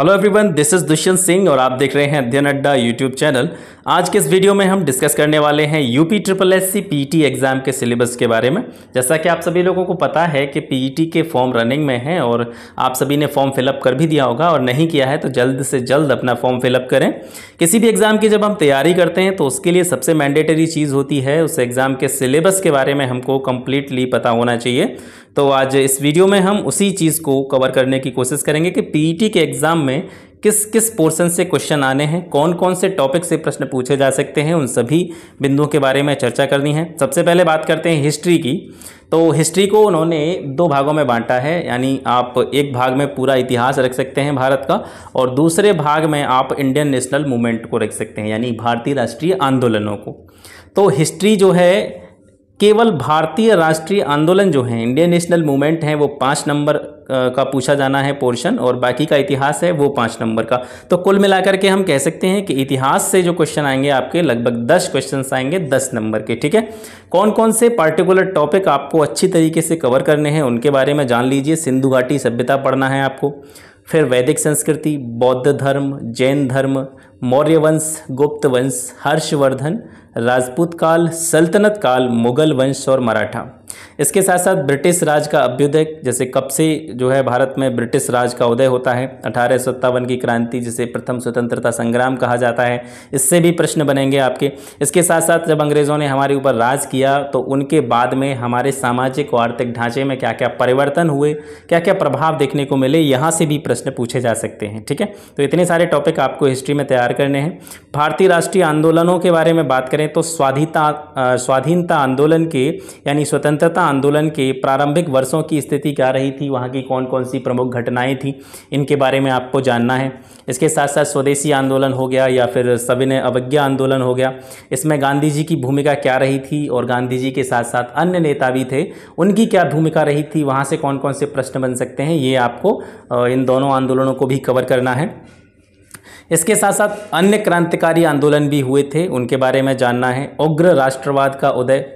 hello everyone this is Dushyant Singh और आप देख रहे हैं अध्ययन अड्डा यूट्यूब चैनल आज के इस वीडियो में हम डिस्कस करने वाले हैं UP triple S C P exam के सिलेबस के बारे में जैसा कि आप सभी लोगों को पता है कि पी e के फॉर्म रनिंग में हैं और आप सभी ने फॉर्म फिलअप कर भी दिया होगा और नहीं किया है तो जल्द से जल्द अपना फॉर्म फिलअप करें किसी भी एग्ज़ाम की जब हम तैयारी करते हैं तो उसके लिए सबसे मैंडेटरी चीज़ होती है उस एग्ज़ाम के सिलेबस के बारे में हमको कम्प्लीटली पता होना चाहिए तो आज इस वीडियो में हम उसी चीज़ को कवर करने की कोशिश करेंगे कि पी e के एग्ज़ाम में किस किस पोर्शन से क्वेश्चन आने हैं कौन कौन से टॉपिक से प्रश्न पूछे जा सकते हैं उन सभी बिंदुओं के बारे में चर्चा करनी है सबसे पहले बात करते हैं हिस्ट्री की तो हिस्ट्री को उन्होंने दो भागों में बांटा है यानी आप एक भाग में पूरा इतिहास रख सकते हैं भारत का और दूसरे भाग में आप इंडियन नेशनल मूवमेंट को रख सकते हैं यानी भारतीय राष्ट्रीय आंदोलनों को तो हिस्ट्री जो है केवल भारतीय राष्ट्रीय आंदोलन जो है इंडियन नेशनल मूवमेंट है वो पाँच नंबर का पूछा जाना है पोर्शन और बाकी का इतिहास है वो पाँच नंबर का तो कुल मिलाकर के हम कह सकते हैं कि इतिहास से जो क्वेश्चन आएंगे आपके लगभग दस क्वेश्चन आएंगे दस नंबर के ठीक है कौन कौन से पार्टिकुलर टॉपिक आपको अच्छी तरीके से कवर करने हैं उनके बारे में जान लीजिए सिंधु घाटी सभ्यता पढ़ना है आपको फिर वैदिक संस्कृति बौद्ध धर्म जैन धर्म मौर्य वंश गुप्त वंश हर्षवर्धन राजपूत काल सल्तनत काल मुगल वंश और मराठा इसके साथ साथ ब्रिटिश राज का अभ्युदय जैसे कब से जो है भारत में ब्रिटिश राज का उदय होता है अठारह की क्रांति जिसे प्रथम स्वतंत्रता संग्राम कहा जाता है इससे भी प्रश्न बनेंगे आपके इसके साथ साथ जब अंग्रेज़ों ने हमारे ऊपर राज किया तो उनके बाद में हमारे सामाजिक और आर्थिक ढांचे में क्या क्या परिवर्तन हुए क्या क्या प्रभाव देखने को मिले यहाँ से भी प्रश्न पूछे जा सकते हैं ठीक है तो इतने सारे टॉपिक आपको हिस्ट्री में तैयार करने हैं भारतीय राष्ट्रीय आंदोलनों के बारे में बात करें तो स्वाधीनता स्वाधीनता आंदोलन के यानी स्वतंत्रता आंदोलन के प्रारंभिक वर्षों की स्थिति क्या रही थी वहाँ की कौन कौन सी प्रमुख घटनाएं थी इनके बारे में आपको जानना है इसके साथ साथ स्वदेशी आंदोलन हो गया या फिर सविनय अवज्ञा आंदोलन हो गया इसमें गांधी जी की भूमिका क्या रही थी और गांधी जी के साथ साथ अन्य नेता भी थे उनकी क्या भूमिका रही थी वहाँ से कौन कौन से प्रश्न बन सकते हैं ये आपको इन दोनों आंदोलनों को भी कवर करना है इसके साथ साथ अन्य क्रांतिकारी आंदोलन भी हुए थे उनके बारे में जानना है उग्र राष्ट्रवाद का उदय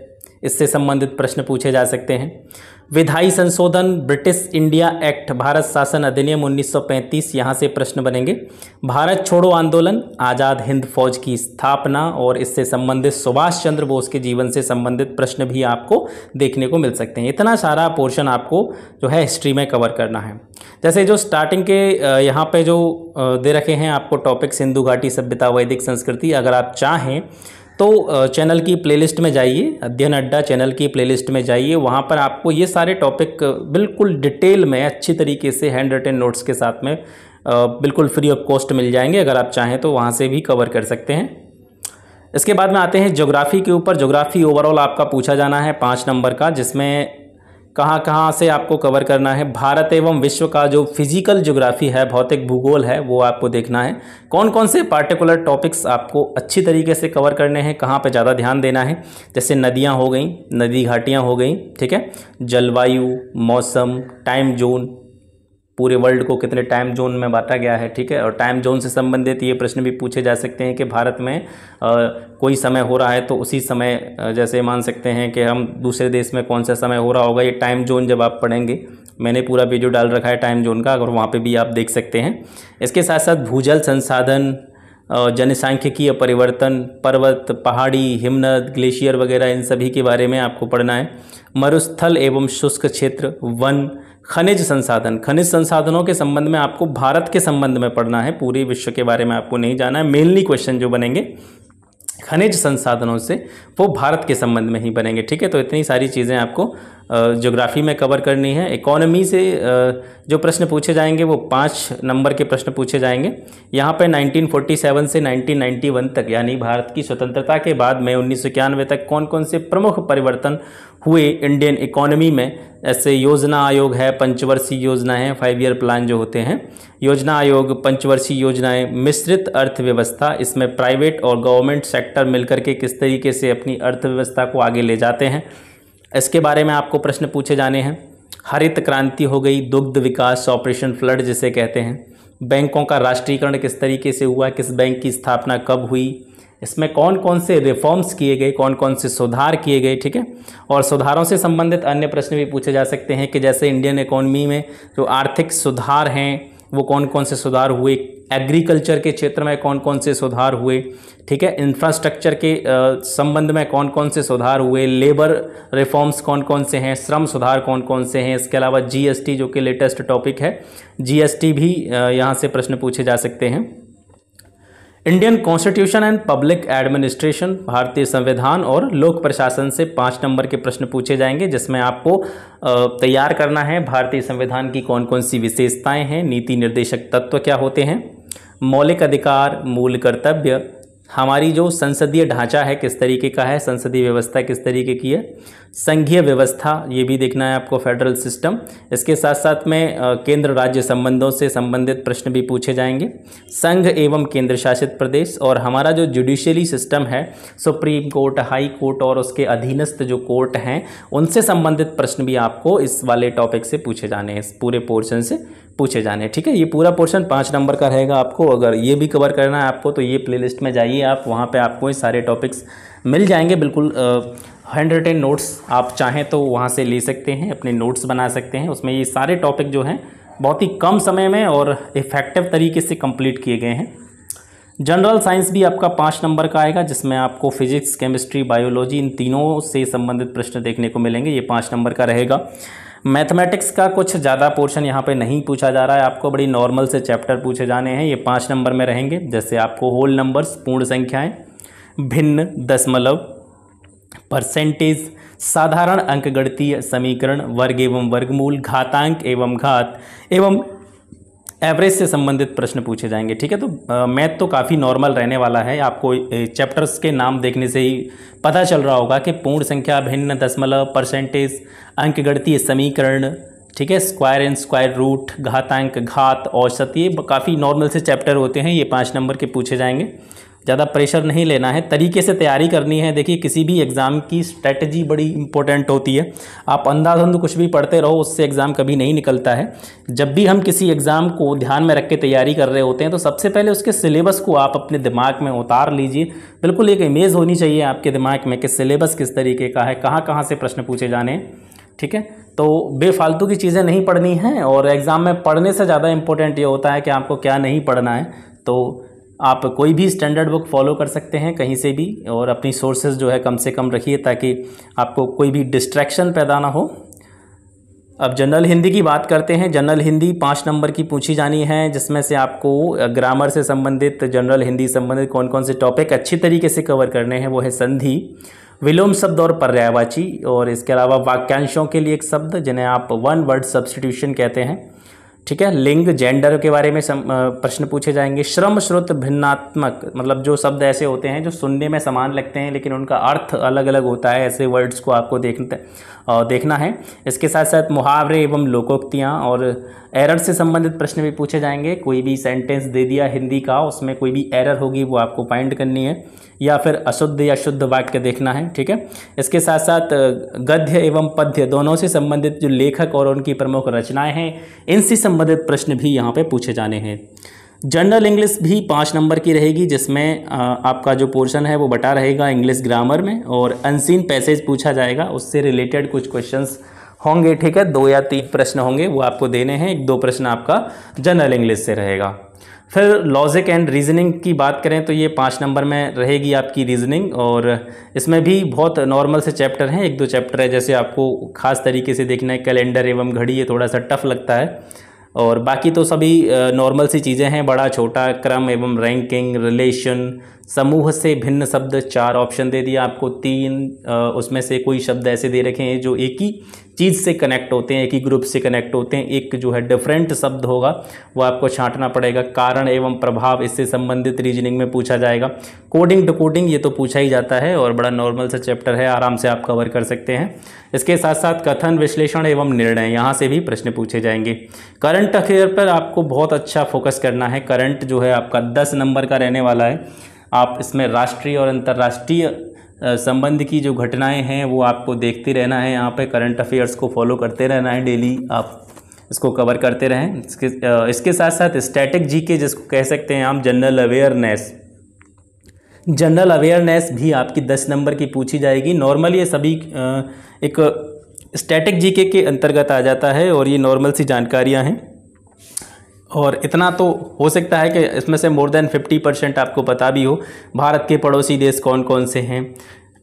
इससे संबंधित प्रश्न पूछे जा सकते हैं विधाई संशोधन ब्रिटिश इंडिया एक्ट भारत शासन अधिनियम 1935 यहाँ से प्रश्न बनेंगे भारत छोड़ो आंदोलन आज़ाद हिंद फौज की स्थापना और इससे संबंधित सुभाष चंद्र बोस के जीवन से संबंधित प्रश्न भी आपको देखने को मिल सकते हैं इतना सारा पोर्शन आपको जो है हिस्ट्री में कवर करना है जैसे जो स्टार्टिंग के यहाँ पर जो दे रखे हैं आपको टॉपिक्स सिंधु घाटी सभ्यता वैदिक संस्कृति अगर आप चाहें तो चैनल की प्लेलिस्ट में जाइए अध्ययन अड्डा चैनल की प्लेलिस्ट में जाइए वहाँ पर आपको ये सारे टॉपिक बिल्कुल डिटेल में अच्छी तरीके से हैंड रिटेन नोट्स के साथ में बिल्कुल फ्री ऑफ कॉस्ट मिल जाएंगे अगर आप चाहें तो वहाँ से भी कवर कर सकते हैं इसके बाद में आते हैं ज्योग्राफी के ऊपर ज्योग्राफी ओवरऑल आपका पूछा जाना है पाँच नंबर का जिसमें कहाँ कहाँ से आपको कवर करना है भारत एवं विश्व का जो फिजिकल ज्योग्राफी है भौतिक भूगोल है वो आपको देखना है कौन कौन से पार्टिकुलर टॉपिक्स आपको अच्छी तरीके से कवर करने हैं कहाँ पे ज़्यादा ध्यान देना है जैसे नदियाँ हो गई नदी घाटियाँ हो गई ठीक है जलवायु मौसम टाइम जोन पूरे वर्ल्ड को कितने टाइम जोन में बांटा गया है ठीक है और टाइम जोन से संबंधित ये प्रश्न भी पूछे जा सकते हैं कि भारत में आ, कोई समय हो रहा है तो उसी समय जैसे मान सकते हैं कि हम दूसरे देश में कौन सा समय हो रहा होगा ये टाइम जोन जब आप पढ़ेंगे मैंने पूरा वीडियो डाल रखा है टाइम जोन का अगर वहाँ पर भी आप देख सकते हैं इसके साथ साथ भूजल संसाधन जनसांख्यिकीय परिवर्तन पर्वत पहाड़ी हिमनद ग्लेशियर वगैरह इन सभी के बारे में आपको पढ़ना है मरुस्थल एवं शुष्क क्षेत्र वन खनिज संसाधन खनिज संसाधनों के संबंध में आपको भारत के संबंध में पढ़ना है पूरे विश्व के बारे में आपको नहीं जाना है मेनली क्वेश्चन जो बनेंगे खनिज संसाधनों से वो भारत के संबंध में ही बनेंगे ठीक है तो इतनी सारी चीज़ें आपको ज्योग्राफी में कवर करनी है इकोनॉमी से जो प्रश्न पूछे जाएंगे वो पाँच नंबर के प्रश्न पूछे जाएंगे यहाँ पर 1947 से 1991 तक यानी भारत की स्वतंत्रता के बाद में उन्नीस तक कौन कौन से प्रमुख परिवर्तन हुए इंडियन इकोनॉमी में ऐसे योजना आयोग है पंचवर्षीय योजना है फाइव ईयर प्लान जो होते हैं योजना आयोग पंचवर्षीय योजनाएं मिश्रित अर्थव्यवस्था इसमें प्राइवेट और गवर्नमेंट सेक्टर मिलकर के किस तरीके से अपनी अर्थव्यवस्था को आगे ले जाते हैं इसके बारे में आपको प्रश्न पूछे जाने हैं हरित क्रांति हो गई दुग्ध विकास ऑपरेशन फ्लड जिसे कहते हैं बैंकों का राष्ट्रीयकरण किस तरीके से हुआ किस बैंक की स्थापना कब हुई इसमें कौन कौन से रिफॉर्म्स किए गए कौन कौन से सुधार किए गए ठीक है और सुधारों से संबंधित अन्य प्रश्न भी पूछे जा सकते हैं कि जैसे इंडियन इकोनॉमी में जो आर्थिक सुधार हैं वो कौन कौन से सुधार हुए एग्रीकल्चर के क्षेत्र में कौन कौन से सुधार हुए ठीक है इंफ्रास्ट्रक्चर के संबंध में कौन कौन से सुधार हुए लेबर रिफॉर्म्स कौन कौन से हैं श्रम सुधार कौन कौन से हैं इसके अलावा जीएसटी जो कि लेटेस्ट टॉपिक है जीएसटी भी यहाँ से प्रश्न पूछे जा सकते हैं Indian constitution and public administration भारतीय संविधान और लोक प्रशासन से पाँच नंबर के प्रश्न पूछे जाएंगे जिसमें आपको तैयार करना है भारतीय संविधान की कौन कौन सी विशेषताएं हैं नीति निर्देशक तत्व क्या होते हैं मौलिक अधिकार मूल कर्तव्य हमारी जो संसदीय ढांचा है किस तरीके का है संसदीय व्यवस्था किस तरीके की है संघीय व्यवस्था ये भी देखना है आपको फेडरल सिस्टम इसके साथ साथ में केंद्र राज्य संबंधों से संबंधित प्रश्न भी पूछे जाएंगे संघ एवं केंद्र शासित प्रदेश और हमारा जो जुडिशियली सिस्टम है सुप्रीम कोर्ट हाई कोर्ट और उसके अधीनस्थ जो कोर्ट हैं उनसे संबंधित प्रश्न भी आपको इस वाले टॉपिक से पूछे जाने हैं इस पूरे पोर्शन से पूछे जाने ठीक है ये पूरा पोर्शन पाँच नंबर का रहेगा आपको अगर ये भी कवर करना है आपको तो ये प्लेलिस्ट में जाइए आप वहाँ पे आपको ये सारे टॉपिक्स मिल जाएंगे बिल्कुल हैंड रिटेन नोट्स आप चाहें तो वहाँ से ले सकते हैं अपने नोट्स बना सकते हैं उसमें ये सारे टॉपिक जो हैं बहुत ही कम समय में और इफ़ेक्टिव तरीके से कंप्लीट किए गए हैं जनरल साइंस भी आपका पाँच नंबर का आएगा जिसमें आपको फिजिक्स केमिस्ट्री बायोलॉजी इन तीनों से संबंधित प्रश्न देखने को मिलेंगे ये पाँच नंबर का रहेगा मैथमेटिक्स का कुछ ज़्यादा पोर्शन यहाँ पे नहीं पूछा जा रहा है आपको बड़ी नॉर्मल से चैप्टर पूछे जाने हैं ये पाँच नंबर में रहेंगे जैसे आपको होल नंबर्स पूर्ण संख्याएं भिन्न दशमलव परसेंटेज साधारण अंकगणितीय समीकरण वर्ग एवं वर्गमूल घातांक एवं घात एवं एवरेज से संबंधित प्रश्न पूछे जाएंगे ठीक है तो मैथ तो काफ़ी नॉर्मल रहने वाला है आपको चैप्टर्स के नाम देखने से ही पता चल रहा होगा कि पूर्ण संख्या भिन्न दशमलव परसेंटेज अंक गणतीय समीकरण ठीक है स्क्वायर एंड स्क्वायर रूट घातांक घात औसत ये काफ़ी नॉर्मल से चैप्टर होते हैं ये पाँच नंबर के पूछे जाएंगे ज़्यादा प्रेशर नहीं लेना है तरीके से तैयारी करनी है देखिए किसी भी एग्ज़ाम की स्ट्रैटेजी बड़ी इंपॉर्टेंट होती है आप अंधाधुंध कुछ भी पढ़ते रहो उससे एग्ज़ाम कभी नहीं निकलता है जब भी हम किसी एग्ज़ाम को ध्यान में रख के तैयारी कर रहे होते हैं तो सबसे पहले उसके सिलेबस को आप अपने दिमाग में उतार लीजिए बिल्कुल एक इमेज होनी चाहिए आपके दिमाग में कि सिलेबस किस तरीके का है कहाँ कहाँ से प्रश्न पूछे जाने ठीक है तो बेफालतू की चीज़ें नहीं पढ़नी हैं और एग्ज़ाम में पढ़ने से ज़्यादा इंपॉर्टेंट ये होता है कि आपको क्या नहीं पढ़ना है तो आप कोई भी स्टैंडर्ड बुक फॉलो कर सकते हैं कहीं से भी और अपनी सोर्सेज जो है कम से कम रखिए ताकि आपको कोई भी डिस्ट्रैक्शन पैदा ना हो अब जनरल हिंदी की बात करते हैं जनरल हिंदी पाँच नंबर की पूछी जानी है जिसमें से आपको ग्रामर से संबंधित जनरल हिंदी संबंधित कौन कौन से टॉपिक अच्छी तरीके से कवर करने हैं वो है संधि विलोम शब्द और पर्यायवाची और इसके अलावा वाक्यांशों के लिए एक शब्द जिन्हें आप वन वर्ड सब्सटीट्यूशन कहते हैं ठीक है लिंग जेंडर के बारे में प्रश्न पूछे जाएंगे श्रम श्रुत भिन्नात्मक मतलब जो शब्द ऐसे होते हैं जो सुनने में समान लगते हैं लेकिन उनका अर्थ अलग अलग होता है ऐसे वर्ड्स को आपको देखते देखना है इसके साथ साथ मुहावरे एवं लोकोक्तियाँ और एरर से संबंधित प्रश्न भी पूछे जाएंगे कोई भी सेंटेंस दे दिया हिंदी का उसमें कोई भी एरर होगी वो आपको फाइंड करनी है या फिर अशुद्ध या शुद्ध वाक्य देखना है ठीक है इसके साथ साथ गद्य एवं पद्य दोनों से संबंधित जो लेखक और उनकी प्रमुख रचनाएं हैं इनसे संबंधित प्रश्न भी यहाँ पे पूछे जाने हैं जनरल इंग्लिश भी पाँच नंबर की रहेगी जिसमें आपका जो पोर्शन है वो बटा रहेगा इंग्लिश ग्रामर में और अनसीन पैसेज पूछा जाएगा उससे रिलेटेड कुछ क्वेश्चंस होंगे ठीक है दो या तीन प्रश्न होंगे वो आपको देने हैं एक दो प्रश्न आपका जनरल इंग्लिश से रहेगा फिर लॉजिक एंड रीजनिंग की बात करें तो ये पाँच नंबर में रहेगी आपकी रीजनिंग और इसमें भी बहुत नॉर्मल से चैप्टर हैं एक दो चैप्टर है जैसे आपको खास तरीके से देखना है कैलेंडर एवं घड़ी ये थोड़ा सा टफ लगता है और बाकी तो सभी नॉर्मल सी चीज़ें हैं बड़ा छोटा क्रम एवं रैंकिंग रिलेशन समूह से भिन्न शब्द चार ऑप्शन दे दिया आपको तीन उसमें से कोई शब्द ऐसे दे रखे हैं जो एक ही चीज़ से कनेक्ट होते हैं एक ही ग्रुप से कनेक्ट होते हैं एक जो है डिफरेंट शब्द होगा वो आपको छांटना पड़ेगा कारण एवं प्रभाव इससे संबंधित रीजनिंग में पूछा जाएगा कोडिंग टू कोडिंग ये तो पूछा ही जाता है और बड़ा नॉर्मल सा चैप्टर है आराम से आप कवर कर सकते हैं इसके साथ साथ कथन विश्लेषण एवं निर्णय यहाँ से भी प्रश्न पूछे जाएंगे करंट अफेयर पर आपको बहुत अच्छा फोकस करना है करंट जो है आपका दस नंबर का रहने वाला है आप इसमें राष्ट्रीय और अंतर्राष्ट्रीय संबंध की जो घटनाएं हैं वो आपको देखते रहना है यहाँ पे करंट अफेयर्स को फॉलो करते रहना है डेली आप इसको कवर करते रहें इसके इसके साथ साथ स्टैटिक जी के जिसको कह सकते हैं आप जनरल अवेयरनेस जनरल अवेयरनेस भी आपकी दस नंबर की पूछी जाएगी नॉर्मल ये सभी एक स्टैटिक जीके के अंतर्गत आ जाता है और ये नॉर्मल सी जानकारियाँ हैं और इतना तो हो सकता है कि इसमें से मोर देन 50 परसेंट आपको पता भी हो भारत के पड़ोसी देश कौन कौन से हैं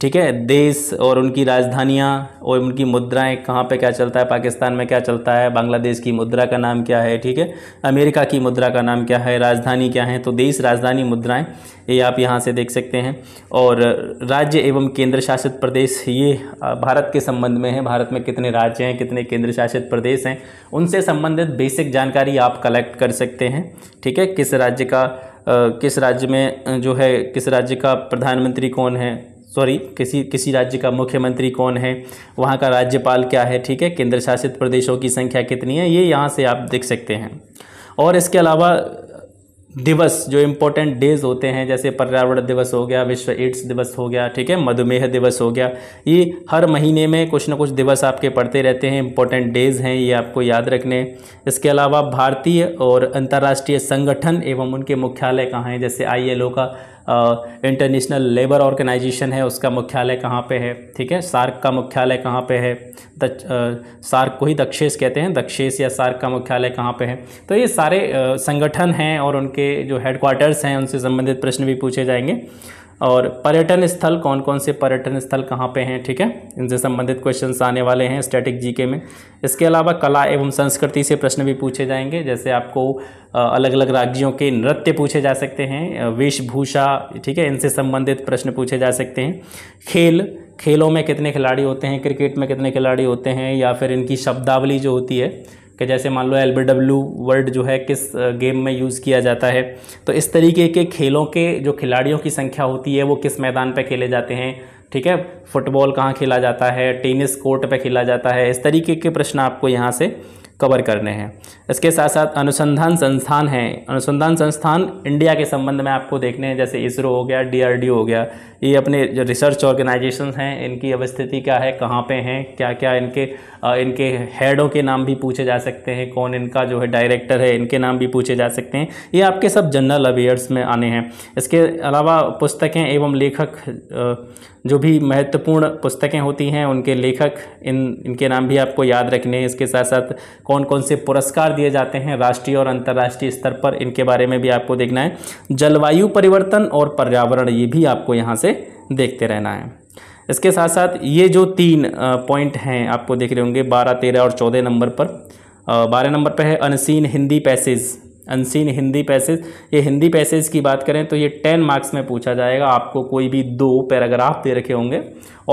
ठीक है देश और उनकी राजधानियाँ और उनकी मुद्राएं कहाँ पे क्या चलता है पाकिस्तान में क्या चलता है बांग्लादेश की मुद्रा का नाम क्या है ठीक है अमेरिका की मुद्रा का नाम क्या है राजधानी क्या है तो देश राजधानी मुद्राएं ये आप यहाँ से देख सकते हैं और राज्य एवं केंद्र शासित प्रदेश ये भारत के संबंध में है भारत में कितने राज्य हैं कितने केंद्र शासित प्रदेश हैं उनसे संबंधित बेसिक जानकारी आप कलेक्ट कर सकते हैं ठीक है किस राज्य का किस राज्य में जो है किस राज्य का प्रधानमंत्री कौन है सॉरी किसी किसी राज्य का मुख्यमंत्री कौन है वहाँ का राज्यपाल क्या है ठीक है केंद्र शासित प्रदेशों की संख्या कितनी है ये यहाँ से आप देख सकते हैं और इसके अलावा दिवस जो इम्पोर्टेंट डेज होते हैं जैसे पर्यावरण दिवस हो गया विश्व एड्स दिवस हो गया ठीक है मधुमेह दिवस हो गया ये हर महीने में कुछ ना कुछ दिवस आपके पढ़ते रहते हैं इम्पोर्टेंट डेज हैं ये आपको याद रखने इसके अलावा भारतीय और अंतर्राष्ट्रीय संगठन एवं उनके मुख्यालय कहाँ हैं जैसे आई का इंटरनेशनल लेबर ऑर्गेनाइजेशन है उसका मुख्यालय कहाँ पे है ठीक है सार्क का मुख्यालय कहाँ पे है सार्क को ही दक्षेस कहते हैं दक्षेस या सार्क का मुख्यालय कहाँ पे है तो ये सारे संगठन हैं और उनके जो हेडक्वार्टर्स हैं उनसे संबंधित प्रश्न भी पूछे जाएंगे और पर्यटन स्थल कौन कौन से पर्यटन स्थल कहाँ पे हैं ठीक है इनसे संबंधित क्वेश्चन आने वाले हैं स्टैटिक जीके में इसके अलावा कला एवं संस्कृति से प्रश्न भी पूछे जाएंगे जैसे आपको अलग अलग राज्यों के नृत्य पूछे जा सकते हैं वेशभूषा ठीक है इनसे संबंधित प्रश्न पूछे जा सकते हैं खेल खेलों में कितने खिलाड़ी होते हैं क्रिकेट में कितने खिलाड़ी होते हैं या फिर इनकी शब्दावली जो होती है कि जैसे मान लो एल बी डब्ल्यू वर्ड जो है किस गेम में यूज़ किया जाता है तो इस तरीके के खेलों के जो खिलाड़ियों की संख्या होती है वो किस मैदान पर खेले जाते हैं ठीक है फुटबॉल कहाँ खेला जाता है टेनिस कोर्ट पर खेला जाता है इस तरीके के प्रश्न आपको यहाँ से कवर करने हैं इसके साथ साथ अनुसंधान संस्थान हैं अनुसंधान संस्थान इंडिया के संबंध में आपको देखने हैं जैसे इसरो हो गया डीआरडीओ हो गया ये अपने जो रिसर्च ऑर्गेनाइजेशन हैं इनकी अवस्थिति क्या है कहाँ पे हैं क्या क्या इनके इनके हेडों के नाम भी पूछे जा सकते हैं कौन इनका जो है डायरेक्टर है इनके नाम भी पूछे जा सकते हैं ये आपके सब जनरल अवेयर्स में आने हैं इसके अलावा पुस्तकें एवं लेखक जो भी महत्वपूर्ण पुस्तकें होती हैं उनके लेखक इन इनके नाम भी आपको याद रखने हैं इसके साथ साथ कौन कौन से पुरस्कार दिए जाते हैं राष्ट्रीय और अंतर्राष्ट्रीय स्तर पर इनके बारे में भी आपको देखना है जलवायु परिवर्तन और पर्यावरण ये भी आपको यहाँ से देखते रहना है इसके साथ साथ ये जो तीन पॉइंट हैं आपको देख रहे होंगे बारह तेरह और चौदह नंबर पर बारह नंबर पर है unseen Hindi passage unseen Hindi passage ये हिंदी पैसेज की बात करें तो ये टेन मार्क्स में पूछा जाएगा आपको कोई भी दो पैराग्राफ दे रखे होंगे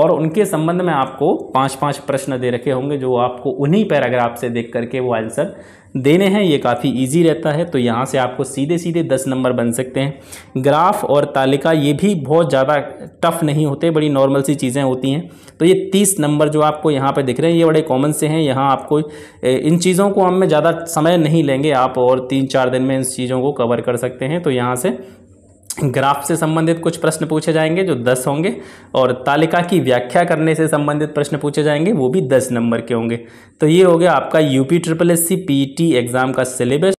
और उनके संबंध में आपको पांच पांच प्रश्न दे रखे होंगे जो आपको उन्हीं पैराग्राफ से देख करके वो आंसर देने हैं ये काफ़ी इजी रहता है तो यहाँ से आपको सीधे सीधे दस नंबर बन सकते हैं ग्राफ और तालिका ये भी बहुत ज़्यादा टफ नहीं होते बड़ी नॉर्मल सी चीज़ें होती हैं तो ये तीस नंबर जो आपको यहाँ पर दिख रहे हैं ये बड़े कॉमन से हैं यहाँ आपको इन चीज़ों को हमें ज़्यादा समय नहीं लेंगे आप और तीन चार दिन में इन चीज़ों को कवर कर सकते हैं तो यहाँ से ग्राफ से संबंधित कुछ प्रश्न पूछे जाएंगे जो दस होंगे और तालिका की व्याख्या करने से संबंधित प्रश्न पूछे जाएंगे वो भी दस नंबर के होंगे तो ये हो गया आपका UP triple S C exam का सिलेबस